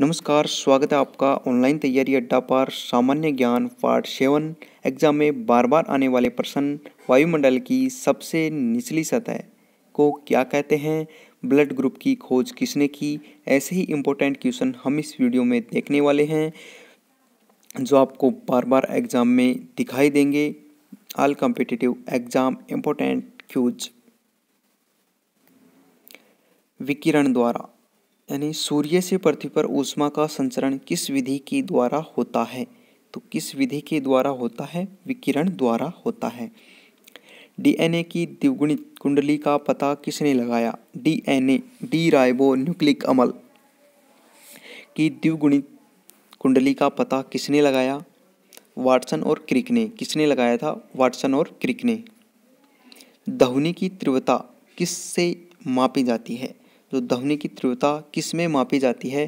नमस्कार स्वागत है आपका ऑनलाइन तैयारी अड्डा पर सामान्य ज्ञान पार्ट सेवन एग्जाम में बार बार आने वाले प्रश्न वायुमंडल की सबसे निचली सतह को क्या कहते हैं ब्लड ग्रुप की खोज किसने की ऐसे ही इम्पोर्टेंट क्वेश्चन हम इस वीडियो में देखने वाले हैं जो आपको बार बार एग्ज़ाम में दिखाई देंगे आल कॉम्पिटिटिव एग्ज़ाम इम्पोर्टेंट क्यूज विकिरण द्वारा यानी सूर्य से पृथ्वी पर ऊष्मा का संचरण किस विधि के द्वारा होता है तो किस विधि के द्वारा होता है विकिरण द्वारा होता है डीएनए की द्विगुणित कुंडली का पता किसने लगाया डीएनए डी राइबो न्यूक्लिक अमल की द्विगुणित कुंडली का पता किसने लगाया वाटसन और क्रिक ने किसने लगाया था वाटसन और क्रिक ने दहुनी की तीव्रता किससे मापी जाती है जो तो ध्वनि की तीव्रता किस में मापी जाती है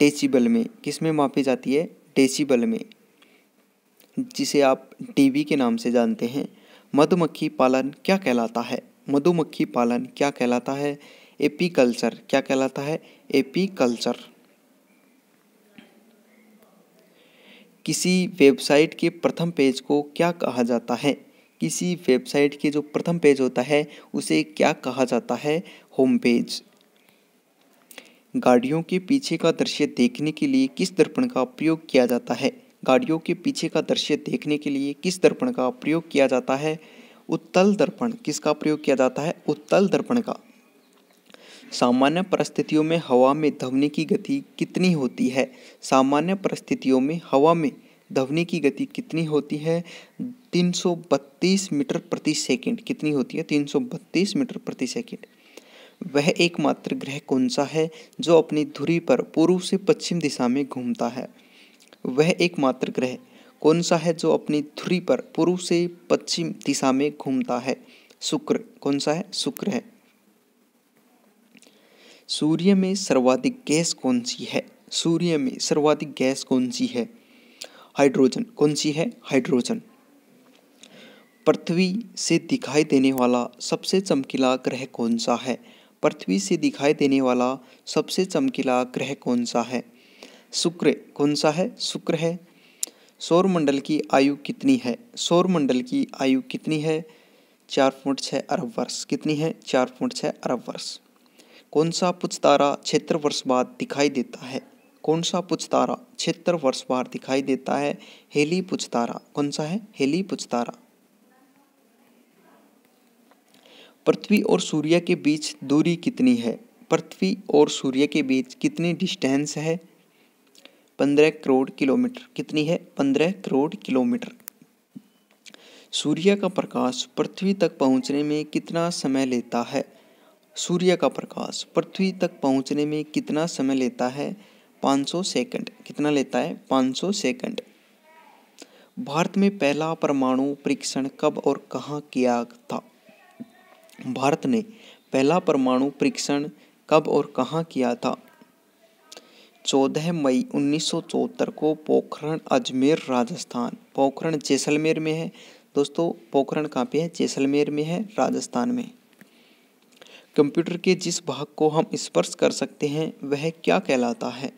डेसिबल में किस में मापी जाती है डेसिबल में जिसे आप डीबी के नाम से जानते हैं मधुमक्खी पालन क्या कहलाता है मधुमक्खी पालन क्या कहलाता है कल्चर क्या कहलाता है कल्चर किसी वेबसाइट के प्रथम पेज को क्या कहा जाता है किसी वेबसाइट के जो प्रथम पेज होता है उसे क्या कहा जाता है होम पेज गाड़ियों के पीछे का दृश्य देखने के लिए किस दर्पण का प्रयोग किया जाता है गाड़ियों के पीछे का दृश्य देखने के लिए किस दर्पण का प्रयोग किया जाता है उत्तल दर्पण किसका प्रयोग किया जाता है उत्तल दर्पण का सामान्य परिस्थितियों में हवा में ध्वनि की गति कितनी होती है सामान्य परिस्थितियों में हवा में ध्वनि की गति कितनी होती है 332 मीटर प्रति सेकंड कितनी होती है 332 मीटर प्रति सेकंड वह एकमात्र ग्रह कौन सा है जो अपनी धुरी पर पूर्व से पश्चिम दिशा में घूमता है वह एकमात्र ग्रह कौन सा है जो अपनी धुरी पर पूर्व से पश्चिम दिशा में घूमता है शुक्र कौन सा है शुक्र है सूर्य में सर्वाधिक गैस कौन सी है सूर्य में सर्वाधिक गैस कौन सी है हाइड्रोजन कौन सी है हाइड्रोजन पृथ्वी से दिखाई देने वाला सबसे चमकीला ग्रह कौन सा है पृथ्वी से दिखाई देने वाला सबसे चमकीला ग्रह कौन सा है शुक्र कौन सा है शुक्र है सौरमंडल की आयु कितनी है सौरमंडल की आयु कितनी है चार पॉइंट छः अरब वर्ष कितनी है चार पॉइंट छः अरब वर्ष कौन सा पुच तारा वर्ष बाद दिखाई देता है कौन सा पुच तारा वर्ष बाद दिखाई देता है हेली पुच तारा कौन सा है हेली पुच तारा पृथ्वी और सूर्य के बीच दूरी कितनी है पृथ्वी और सूर्य के बीच कितनी डिस्टेंस है पंद्रह करोड़ किलोमीटर कितनी है पंद्रह करोड़ किलोमीटर सूर्य का प्रकाश पृथ्वी तक पहुंचने में कितना समय लेता है सूर्य का प्रकाश पृथ्वी तक पहुंचने में कितना समय लेता है 500 सेकंड कितना लेता है 500 सेकंड भारत में पहला परमाणु परीक्षण कब और कहाँ किया था भारत ने पहला परमाणु परीक्षण कब और कहाँ किया था 14 मई चौहत्तर को पोखरण अजमेर राजस्थान पोखरण जैसलमेर में है दोस्तों पोखरण कहाँ पे है जैसलमेर में है राजस्थान में कंप्यूटर के जिस भाग को हम स्पर्श कर सकते हैं वह क्या कहलाता है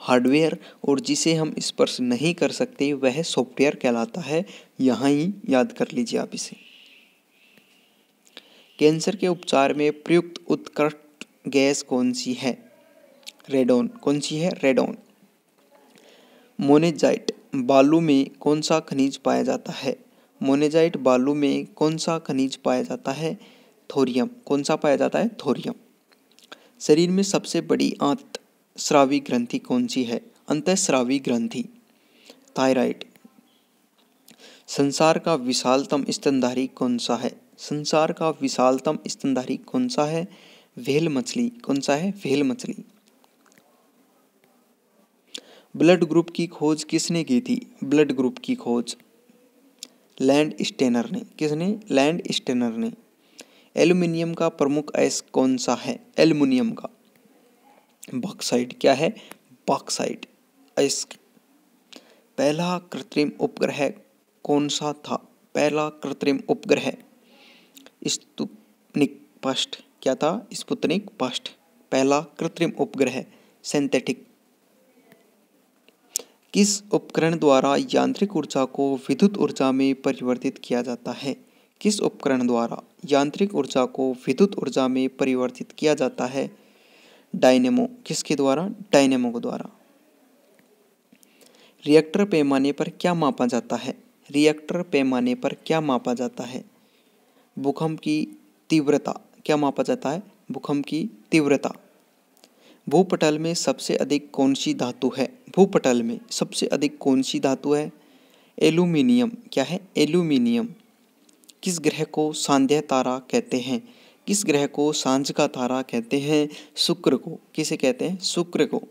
हार्डवेयर और जिसे हम स्पर्श नहीं कर सकते वह सॉफ्टवेयर कहलाता है यहाँ ही याद कर लीजिए आप इसे कैंसर के उपचार में प्रयुक्त उत्कृष्ट गैस कौन सी है रेडोन कौन सी है रेडोन मोनेजाइट बालू में कौन सा खनिज पाया जाता है मोनेजाइट बालू में कौन सा खनिज पाया जाता है थोरियम कौन सा पाया जाता है थोरियम शरीर में सबसे बड़ी आंत श्रावी ग्रंथि कौन सी है अंतःस्रावी ग्रंथि थायराइड संसार का विशालतम स्तनधारी कौन सा है संसार का विशालतम स्तनधारी कौन सा है व्हेल मछली कौन सा है व्हेल मछली ब्लड ग्रुप की खोज किसने की थी ब्लड ग्रुप की खोज लैंड स्टेनर ने किसने लैंड स्टेनर ने एल्यूमिनियम का प्रमुख अयस कौन सा है एल्यूमिनियम का बॉक्साइड क्या है बॉक्साइड अयस पहला कृत्रिम उपग्रह कौन सा था पहला कृत्रिम उपग्रह स्पुतनिक पष्ट क्या था स्पुतनिक पष्ट पहला कृत्रिम उपग्रह सिंथेटिक किस उपकरण द्वारा यांत्रिक ऊर्जा को विद्युत ऊर्जा में परिवर्तित किया जाता है किस उपकरण द्वारा यांत्रिक ऊर्जा को विद्युत ऊर्जा में परिवर्तित किया जाता है डायनेमो किसके द्वारा डायनेमो के द्वारा रिएक्टर पैमाने पर क्या मापा जाता है रिएक्टर पैमाने पर क्या मापा जाता है भूकंप की तीव्रता क्या मापा जाता है भूकंप की तीव्रता भूपटल में सबसे अधिक कौन सी धातु है भूपटल में सबसे अधिक कौन सी धातु है एल्यूमिनियम क्या है एल्यूमिनियम किस ग्रह को सांध्य तारा कहते हैं किस ग्रह को सांझ का तारा कहते हैं शुक्र को किसे कहते हैं शुक्र को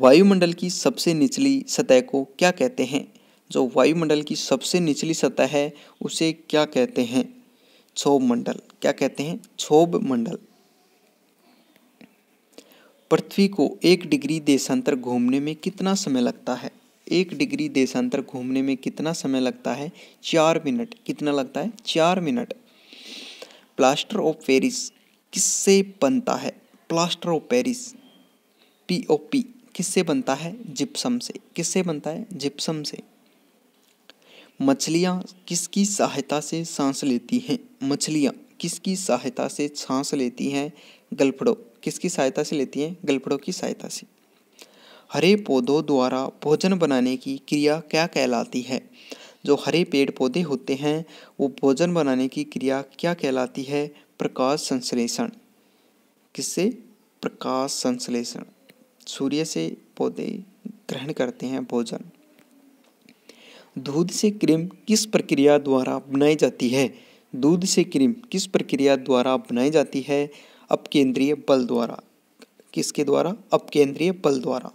वायुमंडल की सबसे निचली सतह को क्या कहते हैं जो वायुमंडल की सबसे निचली सतह है उसे क्या कहते हैं क्षोभ मंडल क्या कहते हैं क्षोभ मंडल पृथ्वी को एक डिग्री देशांतर घूमने में कितना समय लगता है एक डिग्री देशांतर घूमने में कितना समय लगता है चार मिनट कितना लगता है चार मिनट प्लास्टर ऑफ पेरिस किससे बनता है plaster of Paris P O P किससे बनता है जिप्सम से किससे बनता है जिप्सम से मछलियाँ किसकी सहायता से सांस लेती हैं मछलियाँ किसकी सहायता से सांस लेती हैं गलफड़ों किसकी सहायता से लेती हैं गलफड़ों की सहायता से हरे पौधों द्वारा भोजन बनाने की क्रिया क्या कहलाती है जो हरे पेड़ पौधे होते हैं वो भोजन बनाने की क्रिया क्या कहलाती है प्रकाश संश्लेषण किससे प्रकाश संश्लेषण सूर्य से पौधे ग्रहण करते हैं भोजन दूध से क्रीम किस प्रक्रिया द्वारा बनाई जाती है दूध से क्रीम किस प्रक्रिया द्वारा बनाई जाती है अपकेंद्रीय बल द्वारा किसके द्वारा अपकेंद्रीय बल द्वारा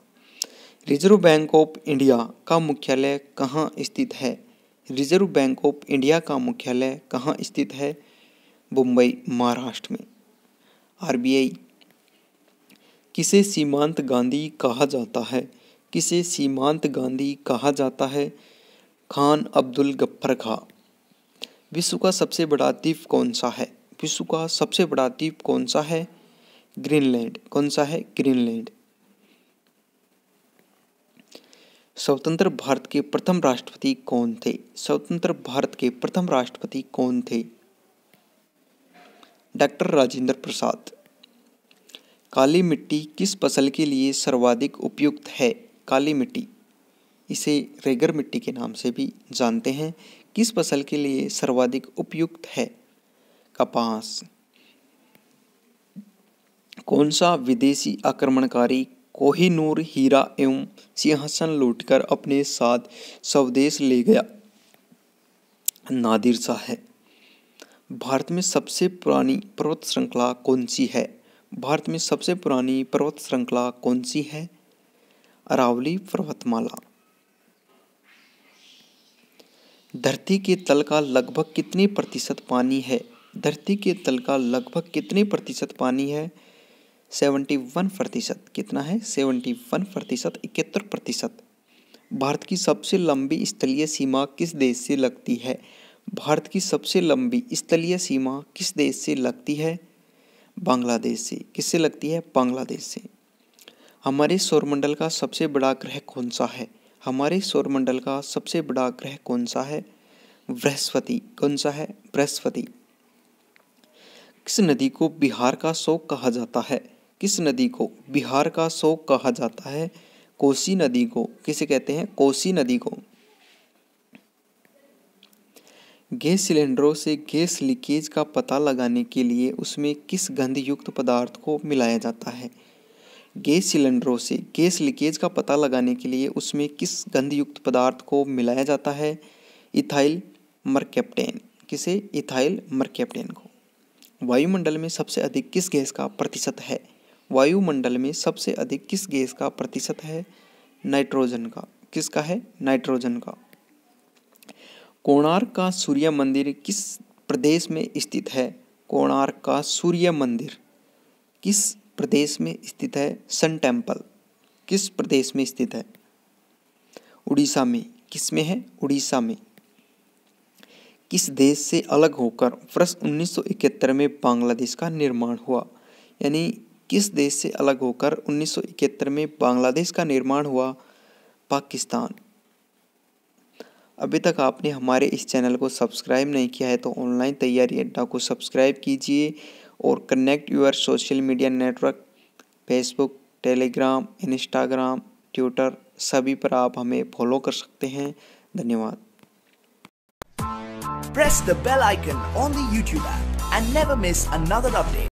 रिजर्व बैंक ऑफ इंडिया का मुख्यालय कहाँ स्थित है रिजर्व बैंक ऑफ इंडिया का मुख्यालय कहाँ स्थित है मुंबई महाराष्ट्र में आर किसे सीमांत गांधी कहा जाता है किसे सीमांत गांधी कहा जाता है खान अब्दुल गफ्फर खां विश्व का सबसे बड़ा द्वीप कौन सा है विश्व का सबसे बड़ा द्वीप कौन सा है ग्रीनलैंड कौन सा है ग्रीनलैंड स्वतंत्र भारत के प्रथम राष्ट्रपति कौन थे स्वतंत्र भारत के प्रथम राष्ट्रपति कौन थे डॉक्टर राजेंद्र प्रसाद काली मिट्टी किस फसल के लिए सर्वाधिक उपयुक्त है काली मिट्टी इसे रेगर मिट्टी के नाम से भी जानते हैं किस फसल के लिए सर्वाधिक उपयुक्त है कपास कौन सा विदेशी आक्रमणकारी कोहिनूर हीरा एवं सिंहासन लूटकर अपने साथ स्वदेश ले गया नादिर शाह है भारत में सबसे पुरानी पर्वत श्रृंखला कौन सी है भारत में सबसे पुरानी पर्वत श्रृंखला कौन सी है अरावली पर्वतमाला धरती के तल का लगभग कितने प्रतिशत पानी है धरती के तल का लगभग कितने प्रतिशत पानी है सेवेंटी वन प्रतिशत कितना है सेवेंटी वन प्रतिशत इकहत्तर प्रतिशत भारत की सबसे लंबी स्थलीय सीमा किस देश से लगती है भारत की सबसे लंबी स्थलीय सीमा किस देश से लगती है बांग्लादेश से किससे लगती है बांग्लादेश से हमारे सौरमंडल का सबसे बड़ा ग्रह कौन सा है हमारे सौरमंडल का सबसे बड़ा ग्रह कौन सा है बृहस्पति कौन सा है बृहस्पति किस नदी को बिहार का शोक कहा जाता है किस नदी को बिहार का शोक कहा जाता है कोसी नदी को किसे कहते हैं कोसी नदी को गैस सिलेंडरों से गैस लीकेज का पता लगाने के लिए उसमें किस गंधयुक्त पदार्थ को मिलाया जाता है गैस सिलेंडरों से गैस लीकेज का पता लगाने के लिए उसमें किस गंधयुक्त पदार्थ को मिलाया जाता है इथाइल मरकेप्टेन किसे इथाइल मरकेप्टेन को वायुमंडल में सबसे अधिक किस गैस का प्रतिशत है वायुमंडल में सबसे अधिक किस गैस का प्रतिशत है नाइट्रोजन का किसका है नाइट्रोजन का कोणार्क का सूर्य मंदिर किस प्रदेश में स्थित है कोणार्क का सूर्य मंदिर किस प्रदेश में स्थित है सन टेम्पल किस प्रदेश में स्थित है उड़ीसा में किस में है उड़ीसा में किस देश से अलग होकर वर्ष 1971 में बांग्लादेश का निर्माण हुआ यानी किस देश से अलग होकर 1971 में बांग्लादेश का निर्माण हुआ पाकिस्तान अभी तक आपने हमारे इस चैनल को सब्सक्राइब नहीं किया है तो ऑनलाइन तैयारी अड्डा को सब्सक्राइब कीजिए और connect your social media network Facebook Telegram Instagram Twitter सभी पर आप हमें फॉलो कर सकते हैं धन्यवाद press the bell icon on the YouTube and never miss another update